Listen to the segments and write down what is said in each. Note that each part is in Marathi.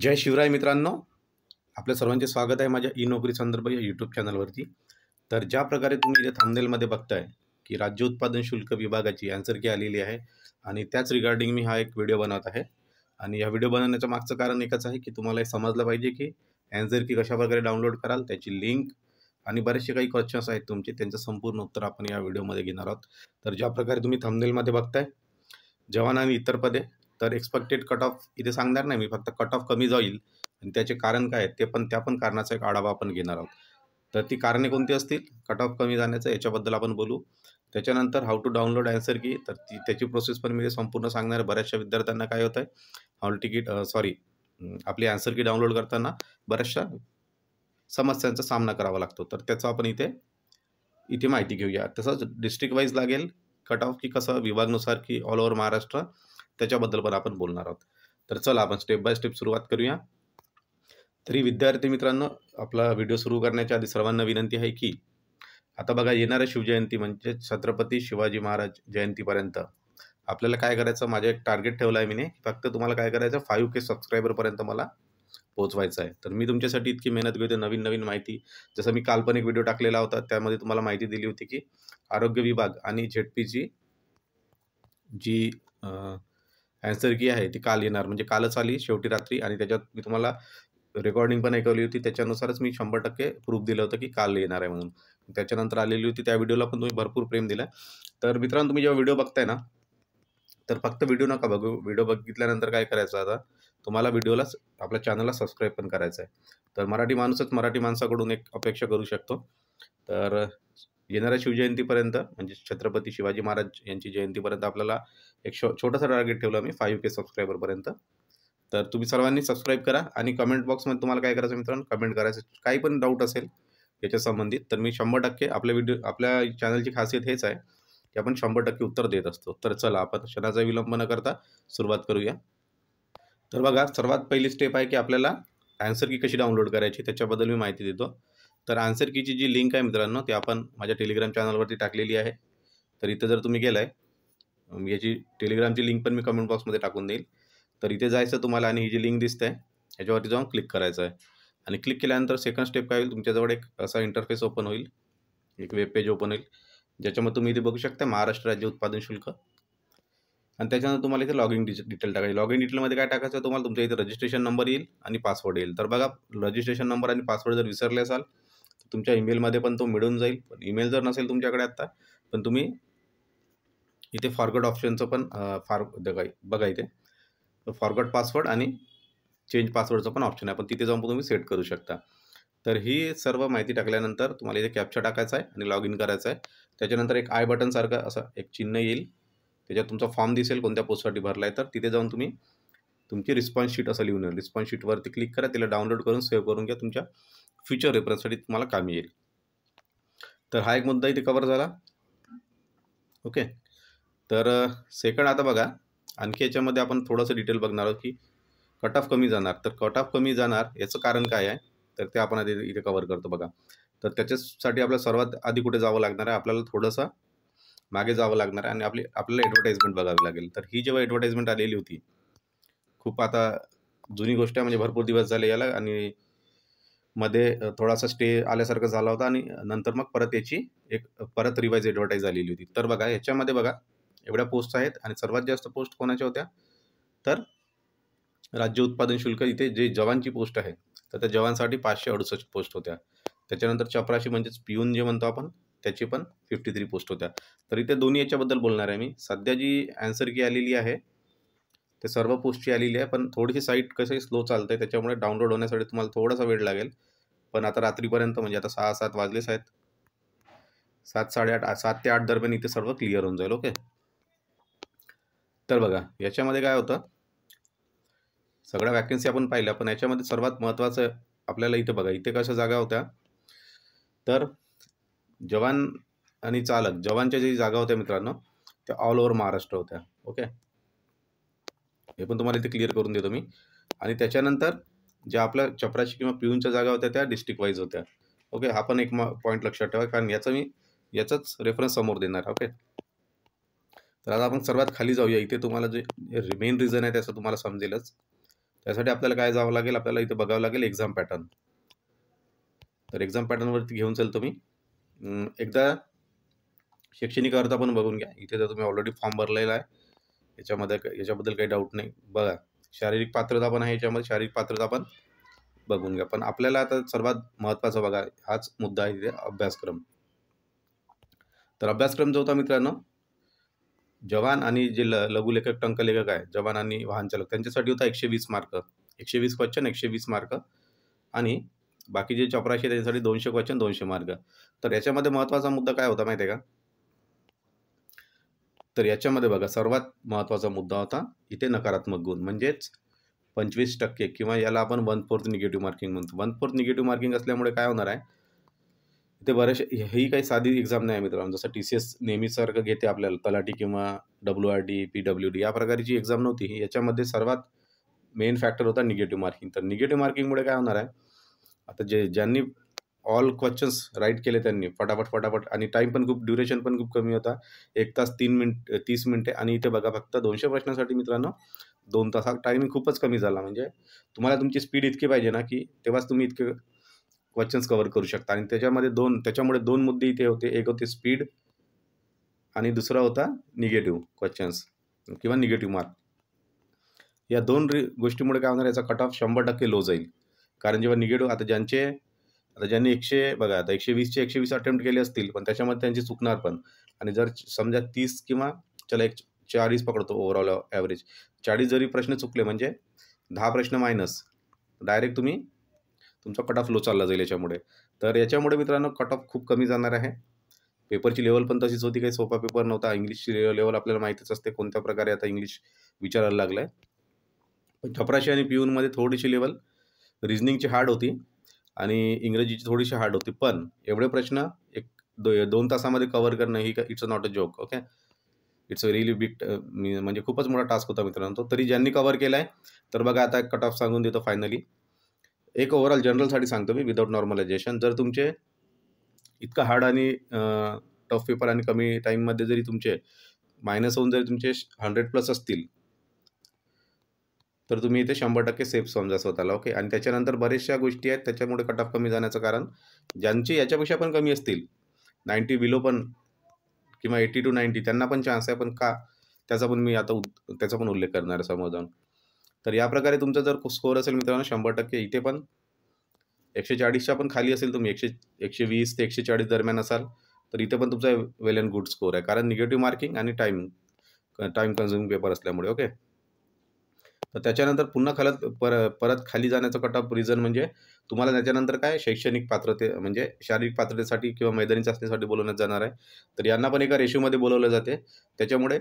जय शिवराय मित्रांनो आपल्या सर्वांचे स्वागत आहे माझ्या ई नोकरी संदर्भ या यूट्यूब चॅनलवरती तर ज्या प्रकारे तुम्ही इथे थांबनेलमध्ये बघताय की राज्य उत्पादन शुल्क विभागाची ॲन्सर की आलेली आहे आणि त्याच रिगार्डिंग मी हा एक व्हिडिओ बनवत आहे आणि या व्हिडिओ बनवण्याचं मागचं कारण एकच आहे की तुम्हाला हे समजलं पाहिजे की अँसर की कशाप्रकारे डाउनलोड कराल त्याची लिंक आणि बरेचसे काही क्वेश्चन्स आहेत तुमचे त्यांचं संपूर्ण उत्तर आपण या व्हिडिओमध्ये घेणार आहोत तर ज्या प्रकारे तुम्ही थांबनेलमध्ये बघताय जवान आणि इतर पदे तर एक्सपेक्टेड कट ऑफ इथे सांगणार नाही मी फक्त कट ऑफ कमी जाईल आणि त्याचे कारण काय आहे ते पण त्या पण कारणाचा एक आढावा आपण घेणार आहोत तर ती कारणे कोणती असतील कट ऑफ कमी जाण्याचं याच्याबद्दल आपण बोलू त्याच्यानंतर हाऊ टू डाउनलोड ॲन्सर की तर ती त्याची प्रोसेस पण मी संपूर्ण सांगणार आहे बऱ्याचशा विद्यार्थ्यांना काय होतं आहे हॉल तिकीट सॉरी आपली ॲन्सर की डाउनलोड करताना बऱ्याचशा समस्यांचा सामना करावा लागतो तर त्याचा आपण इथे इथे माहिती घेऊया तसंच डिस्ट्रिक्ट वाईज लागेल कट ऑफ की कसं विभागनुसार की ऑल ओव्हर महाराष्ट्र त्याच्याबद्दल पण आपण बोलणार आहोत तर चला आपण स्टेप बाय स्टेप सुरुवात करूया तरी विद्यार्थी मित्रांनो आपला व्हिडिओ सुरू करण्याच्या आधी सर्वांना विनंती आहे की आता बघा येणाऱ्या शिवजयंती म्हणजे छत्रपती शिवाजी महाराज जयंतीपर्यंत आपल्याला काय करायचं माझं एक टार्गेट ठेवलं आहे मीने फक्त तुम्हाला काय करायचं फाईव्ह के सबस्क्रायबरपर्यंत मला पोहोचवायचं आहे तर मी तुमच्यासाठी इतकी मेहनत घेतो नवीन नवीन माहिती जसं मी काल पण एक व्हिडिओ टाकलेला होता त्यामध्ये तुम्हाला माहिती दिली होती की आरोग्य विभाग आणि झेडपीची जी, जी आंसर की आहे ती काल येणार म्हणजे कालच आली शेवटी रात्री आणि त्याच्यात मी तुम्हाला रेकॉर्डिंग पण ऐकवली होती त्याच्यानुसारच मी शंभर टक्के प्रूफ दिलं होतं की काल येणार आहे म्हणून त्याच्यानंतर आलेली होती त्या व्हिडिओला पण तुम्ही भरपूर प्रेम दिला तर मित्रांनो तुम्ही जेव्हा व्हिडिओ बघताय ना तर फक्त व्हिडिओ नका बघू व्हिडिओ बघितल्यानंतर काय करायचं आता तुम्हाला व्हिडिओलाच आपल्या चॅनलला सबस्क्राईब पण करायचं आहे तर मराठी माणूसच मराठी माणसाकडून एक अपेक्षा करू शकतो तर येणाऱ्या शिवजयंतीपर्यंत म्हणजे छत्रपती शिवाजी महाराज यांची जयंतीपर्यंत आपल्याला एक शो छोटासा टार्गेट ठेवलं मी फाईव्ह के सबस्क्रायबरपर्यंत तर तुम्ही सर्वांनी सबस्क्राईब करा आणि कमेंट बॉक्समध्ये तुम्हाला काय करायचं मित्रांनो कमेंट करायचं काही पण डाऊट असेल याच्या संबंधित तर मी शंभर टक्के आपल्या व्हिडिओ आपल्या चॅनलची खासियत हेच आहे की आपण शंभर टक्के उत्तर देत असतो तर चला आपण क्षणाचा विलंब न करता सुरुवात करूया तर बघा सर्वात पहिली स्टेप आहे की आपल्याला आन्सर की कशी डाउनलोड करायची त्याच्याबद्दल मी माहिती देतो तर आन्सर कीची जी लिंक आहे मित्रांनो ती आपण माझ्या टेलिग्राम चॅनलवरती टाकलेली आहे तर इथं जर तुम्ही गेलाय याची टेलिग्रामची लिंक पण मी कमेंट बॉक्समध्ये टाकून देईल तर इथे जायचं तुम्हाला आणि ही जी लिंक दिसते याच्यावरती जाऊन क्लिक करायचं आहे आणि क्लिक केल्यानंतर सेकंड स्टेप काय होईल तुमच्याजवळ एक असा इंटरफेस ओपन होईल एक वेब पेज ओपन होईल ज्याच्यामध्ये तुम्ही इथे बघू शकता महाराष्ट्र राज्य उत्पादन शुल्क आणि त्याच्यानंतर तुम्हाला इथे लॉग इन डिज डिटेल टाकायचे लॉग इन डिटेलमध्ये काय टाकायचं तुम्हाला तुमच्या इथे रजिस्ट्रेशन नंबर येईल आणि पासवर्ड येईल तर बघा रजिस्ट्रेशन नंबर आणि पासवर्ड जर विसरले असाल तुमच्या ईमेलमध्ये पण तो मिळून जाईल पण ईमेल जर नसेल तुमच्याकडे आत्ता पण तुम्ही इथे फॉरगट ऑप्शनचं पण फार बघा इथे फॉरगट पासवर्ड आणि चेंज पासवर्डचं पण ऑप्शन आहे पण तिथे जाऊन तुम्ही सेट करू शकता तर ही सर्व माहिती टाकल्यानंतर तुम्हाला इथे कॅप्चर टाकायचा आहे आणि लॉग इन करायचं आहे त्याच्यानंतर एक आय बटनसारखं असं एक चिन्ह येईल त्याच्यात तुमचा फॉर्म दिसेल कोणत्या पोस्टसाठी भरला आहे तर तिथे जाऊन तुम्ही तुमची रिस्पॉन्स शीट असं लिहून येईल रिस्पॉन्स शीटवरती क्लिक करा तिला डाउनलोड करून सेव्ह करून घ्या तुमच्या फ्युचर रेफरन्ससाठी तुम्हाला कामी येईल तर हा एक मुद्दा इथे कवर झाला ओके तर सेकंड आता बघा आणखी याच्यामध्ये आपण थोडंसं डिटेल बघणार आहोत की कट ऑफ कमी जाणार तर कट ऑफ कमी जाणार याचं कारण काय आहे तर ते आपण आधी इथे कवर करतो बघा तर त्याच्यासाठी आपल्याला सर्वात आधी कुठे जावं लागणार आहे आपल्याला थोडंसं मागे जावं लागणार आहे आणि आपली आपल्याला ॲडव्हर्टाईजमेंट बघावी लागेल तर ही जेव्हा ॲडव्हर्टाईजमेंट आलेली होती खूप आता जुनी गोष्ट आहे म्हणजे भरपूर दिवस झाले याला आणि मध्ये थोडासा स्टे आल्यासारखं झाला होता आणि नंतर मग परत याची एक परत रिवाईज ॲडव्हर्टाईज झालेली होती तर बघा ह्याच्यामध्ये बघा एवढ्या पोस्ट आहेत आणि सर्वात जास्त पोस्ट कोणाच्या होत्या तर राज्य उत्पादन शुल्क इथे जे जवानची पोस्ट आहे तर त्या जवानसाठी पाचशे अडुसष्ट पोस्ट होत्या त्याच्यानंतर चपराशी म्हणजेच पिऊन जे म्हणतो आपण त्याची पण फिफ्टी थ्री पोस्ट होत्या तर इथे दोन्ही याच्याबद्दल बोलणार आहे मी सध्या जी ॲन्सर की आलेली आहे ते सर्व पोस्टची आलेली आहे पण थोडीशी साईट कशी स्लो चालते त्याच्यामुळे डाउनलोड होण्यासाठी तुम्हाला थोडासा वेळ लागेल पण आता रात्रीपर्यंत म्हणजे आता सहा सात वाजलेच आहेत सात साडेआठ सात ते आठ दरम्यान इथे सर्व क्लिअर होऊन जाईल ओके तर बघा याच्यामध्ये काय होतं सगळ्या वॅकन्सी आपण पाहिल्या पण याच्यामध्ये सर्वात महत्त्वाचं आपल्याला इथे बघा इथे कशा जागा होत्या तर जवान आणि चालक जवानच्या जी जागा होत्या मित्रांनो त्या ऑल ओव्हर महाराष्ट्र होत्या ओके हे पण तुम्हाला इथे क्लिअर करून देतो मी आणि त्याच्यानंतर ज्या आपल्या चपराशी किंवा पिऊनच्या जागा होत्या त्या डिस्ट्रिक्ट वाईज होत्या ओके हा पण एक पॉईंट लक्षात ठेवा कारण याचा मी याचाच रेफरन्स समोर देणार ओके तर आता आपण सर्वात खाली जाऊया इथे तुम्हाला जे मेन रिझन आहे त्याचं तुम्हाला समजेलच त्यासाठी आपल्याला काय जावं लागेल आपल्याला इथे बघावं लागेल एक्झाम पॅटर्न तर एक्झाम पॅटर्नवरती घेऊन चल तुम्ही एकदा शैक्षणिक अर्थ पण बघून घ्या इथे तर तुम्ही ऑलरेडी फॉर्म भरलेला आहे याच्यामध्ये याच्याबद्दल काही डाऊट नाही बघा शारीरिक पात्रता पण आहे याच्यामध्ये शारीरिक पात्रता पण बघून घ्या पण आपल्याला आता सर्वात महत्त्वाचा बघा हाच मुद्दा आहे तिथे अभ्यासक्रम तर अभ्यासक्रम जो होता मित्रांनो जवान आणि जे ल लघुलेखक टंकलेखक आहे जवान आणि वाहन चालक त्यांच्यासाठी होता एकशे वीस मार्क एकशे वीस क्वेश्चन एकशे वीस मार्क आणि बाकी जे चपराशी त्यांच्यासाठी दोनशे क्वेश्चन दोनशे मार्क तर याच्यामध्ये महत्त्वाचा मुद्दा काय होता माहिती आहे का तर याच्यामध्ये बघा सर्वात महत्त्वाचा मुद्दा होता इथे नकारात्मक गुण म्हणजेच पंचवीस टक्के किंवा याला आपण वन फोर्थ निगेटिव्ह मार्किंग म्हणतो वन फोर्थ निगेटिव्ह मार्किंग असल्यामुळे काय होणार आहे इथे बरेचसे ही काही साधी एक्झाम नाही आहे मित्रांनो जसं टी सी एस नेहमीसारखं घेते आपल्याला तलाठी किंवा W R D P W D या प्रकारची एक्झाम नव्हती याच्यामध्ये सर्वात मेन फॅक्टर होता निगेटिव्ह मार्किंग तर निगेटिव्ह मार्किंगमुळे काय होणार आहे आता जे ज्यांनी ऑल क्वेश्चन्स राईट केले त्यांनी फटाफट फटाफट आणि टाईम पण खूप ड्युरेशन पण खूप कमी होता एक तास तीन मिनिट तीस मिनिटे आणि इथे बघा फक्त दोनशे प्रश्नांसाठी मित्रांनो दोन तासात टायमिंग खूपच कमी झाला म्हणजे तुम्हाला तुमची स्पीड इतकी पाहिजे ना की तेव्हाच तुम्ही इतके क्वेश्चन्स कवर करू शकता आणि त्याच्यामध्ये दोन त्याच्यामुळे दोन मुद्दे इथे होते एक होते स्पीड आणि दुसरा होता निगेटिव्ह क्वेश्चन्स किंवा निगेटिव्ह मार्क या दोन गोष्टीमुळे काय होणार याचा कट ऑफ शंभर टक्के लो जाईल कारण जेव्हा निगेटिव्ह आता ज्यांचे आता ज्यांनी एकशे बघा आता एकशे वीसचे एकशे वीस अटेम्प्ट केले असतील पण त्याच्यामध्ये त्यांची चुकणार पण आणि जर समजा तीस किंवा चला एक चाळीस पकडतो ओव्हरऑल ॲव्हरेज चाळीस जरी प्रश्न चुकले म्हणजे दहा प्रश्न मायनस डायरेक्ट तुम्ही तुमचा कट ऑफ लो चालला जाईल याच्यामुळे तर याच्यामुळे मित्रांनो कट ऑफ खूप कमी जाणार आहे पेपरची लेवल पण तशीच होती काही सोपा पेपर नव्हता इंग्लिशची लेवल आपल्याला माहितीच असते कोणत्या प्रकारे आता इंग्लिश विचारायला लागलं आहे पण छपराशी आणि पिऊनमध्ये थोडीशी लेवल रिजनिंगची हार्ड होती आणि इंग्रजीची थोडीशी हार्ड होती पण एवढे प्रश्न एक दो दोन तासामध्ये कव्हर करणं ही it's not a joke okay it's a really big म्हणजे खूपच मोठा टास्क होता मित्रांनो तो तरी ज्यांनी कव्हर केला आहे तर बघा आता कट ऑफ सांगून देतो फायनली एक ओव्हरऑल जनरलसाठी सांगतो मी विदाउट नॉर्मलायझेशन जर तुमचे इतका हार्ड आणि टफ पेपर आणि कमी टाईममध्ये जरी तुमचे मायनस होऊन जरी तुमचे हंड्रेड प्लस असतील तर तुम्ही इथे शंभर टक्के सेफ समजा स्वतःला ओके आणि त्याच्यानंतर बऱ्याचशा गोष्टी आहेत त्याच्यामुळे कट ऑफ कमी जाण्याचं कारण ज्यांची याच्यापेक्षा पण कमी असतील नाईन्टी बिलो पण किंवा एटी टू नाईन्टी त्यांना पण चान्स आहे पण का त्याचा पण मी आता त्याचा पण उल्लेख करणार आहे समोर जाऊन तर या प्रकारे तुमचा जर स्कोअर असेल मित्रांनो शंभर टक्के इथे पण एकशे चाळीसच्या पण खाली असेल तुम्ही एकशे एकशे वीस ते एकशे चाळीस दरम्यान असाल तर इथे पण तुमचा वेल अँड गुड स्कोअर आहे कारण निगेटिव्ह मार्किंग आणि टाईम टाईम कन्झ्युमिंग पेपर असल्यामुळे ओके तर त्याच्यानंतर पुन्हा खालत पर परत खाली जाण्याचं कट ऑफ रिझन म्हणजे तुम्हाला त्याच्यानंतर काय शैक्षणिक पात्रते म्हणजे शारीरिक पात्रतेसाठी किंवा मैदानी चाचणीसाठी बोलवण्यात जाणार आहे तर यांना पण एका रेशोमध्ये बोलवलं जाते त्याच्यामुळे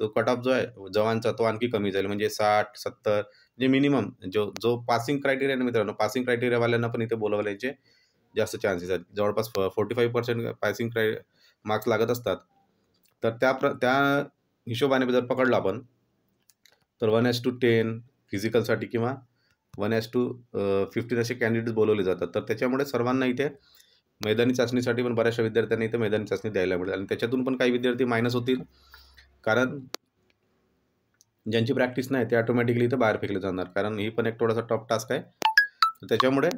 तो कट ऑफ जो आहे जवानचा तो आणखी कमी जाईल म्हणजे साठ सत्तर म्हणजे मिनिमम जो जो पासिंग क्रायटेरिया मित्रांनो पासिंग क्रायटेरियावाल्यांना पण इथे बोलवल्याचे जास्त चान्सेस आहेत जवळपास फोर्टी फाईव्ह पर्सेंट पासिंग क्राय मार्क्स लागत असतात तर त्या प्र त्या हिशोबाने जर पकडला आपण तर वन एस टू टेन फिजिकलसाठी किंवा वन ॲज टू फिफ्टीन असे कॅन्डिडेट्स बोलवले जातात तर त्याच्यामुळे सर्वांना इथे मैदानी चाचणीसाठी पण बऱ्याचशा विद्यार्थ्यांना इथे मैदानी चाचणी द्यायला मिळेल आणि त्याच्यातून पण काही विद्यार्थी मायनस होतील कारण ज्यांची प्रॅक्टिस नाही ते ऑटोमॅटिकली इथे बाहेर फेकले जाणार कारण ही पण एक थोडासा टॉप टास्क आहे तर त्याच्यामुळे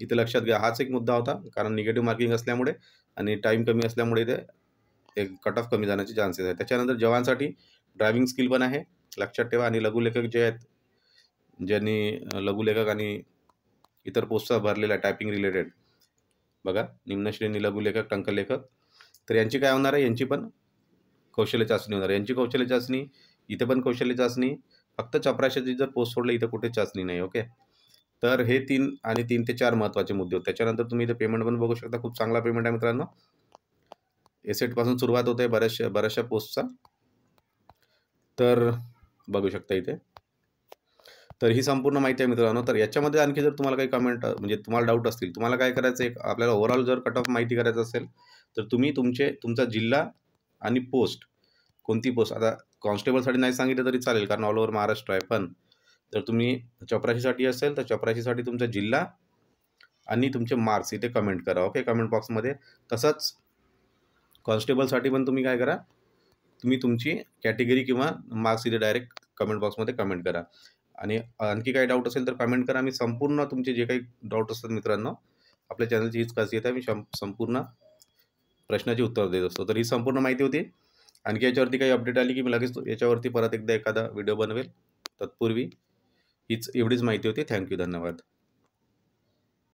इथे लक्षात घ्या हाच एक मुद्दा होता कारण निगेटिव्ह मार्किंग असल्यामुळे आणि टाईम कमी असल्यामुळे इथे एक कट ऑफ कमी जाण्याचे चान्सेस आहे त्याच्यानंतर जवानसाठी ड्रायव्हिंग स्किल पण आहे लक्षात ठेवा आणि लघुलेखक जे आहेत ज्यांनी लघुलेखक आणि इतर पोस्टचा भरलेल्या टायपिंग रिलेटेड बघा निम्नश्रेणी लघुलेखक टंकलेखक तर यांची काय होणार आहे यांची पण कौशल्य चाचणी होणार यांची कौशल्य चाचणी इथे पण कौशल्य चाचणी फक्त चपराशाची जर पोस्ट सोडलं इथं कुठे चाचणी नाही ओके तर हे तीन आणि तीन ते चार महत्त्वाचे मुद्दे होते त्याच्यानंतर तुम्ही इथे पेमेंट पण बघू शकता खूप चांगला पेमेंट आहे मित्रांनो एसेटपासून सुरुवात होते बऱ्याचशा बऱ्याचशा पोस्टचा तर बघू शकता इथे तर ही संपूर्ण माहिती आहे मित्रांनो तर याच्यामध्ये आणखी जर तुम्हाला काही कमेंट म्हणजे तुम्हाला डाऊट असतील तुम्हाला काय करायचं आहे आपल्याला ओव्हरऑल जर कट ऑफ माहिती करायचं असेल तर तुम्ही तुमचे तुमचा जिल्हा आणि पोस्ट कोणती पोस्ट आता कॉन्स्टेबलसाठी नाही सांगितलं तरी चालेल कारण ऑल ओव्हर महाराष्ट्र आहे पण जर तुम्ही चपराशीसाठी असेल तर चपराशीसाठी तुमचा जिल्हा आणि तुमचे मार्क्स इथे कमेंट करा ओके कमेंट बॉक्समध्ये तसंच कॉन्स्टेबलसाठी पण तुम्ही काय करा तुम्ही तुमची कॅटेगरी किंवा मार्क्स इथे डायरेक्ट कमेंट बॉक्समध्ये कमेंट करा आणि आणखी काही डाऊट असेल तर कमेंट करा मी संपूर्ण तुमचे जे काही डाऊट असतात मित्रांनो आपल्या चॅनलची हीच खासियत आहे मी संपूर्ण प्रश्नाची उत्तर देत असतो तर ही संपूर्ण माहिती होती आणखी याच्यावरती काही अपडेट आली की मी लगेच याच्यावरती परत एकदा एखादा व्हिडिओ बनवेल तत्पूर्वी हीच एवढीच माहिती होती थँक्यू धन्यवाद